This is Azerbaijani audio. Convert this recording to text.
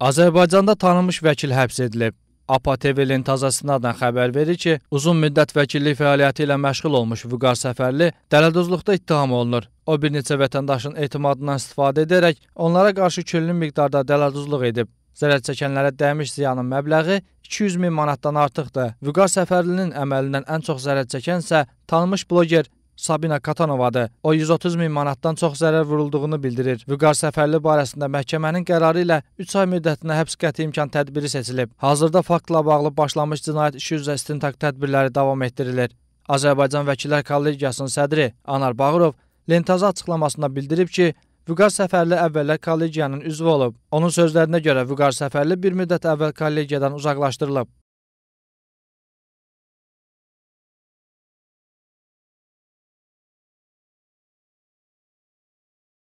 Azərbaycanda tanınmış vəkil həbs edilib. APA TV lentazasından xəbər verir ki, uzun müddət vəkillik fəaliyyəti ilə məşğul olmuş Vüqar Səfərli dələduzluqda ittiham olunur. O bir neçə vətəndaşın etimadından istifadə edərək onlara qarşı küllü miqdarda dələduzluq edib. Zərər çəkənlərə dəymiş ziyanın məbləği 200 min manatdan artıqdır. Vüqar Səfərlinin əməlindən ən çox zərər çəkən isə tanınmış bloger Sabina Katanovadır. O 130 min manatdan çox zərər vurulduğunu bildirir. Vüqar Səfərli barəsində məhkəmənin qərarı ilə 3 ay müddətinə həbs qəti imkan tədbiri seçilib. Hazırda faktla bağlı başlanmış cinayət işi üzrə istintaq tədbirləri davam etdirilir. Azərbaycan Vəkillər Kollegiyasının sədri Anar Bağırov Lentazı açıqlamasında bildirib ki, Vüqar Səfərli əvvəllər kollegiyanın üzvü olub. Onun sözlərinə görə Vüqar Səfərli bir müddət əvvəl kollegiyadan uzaqlaşdırılıb.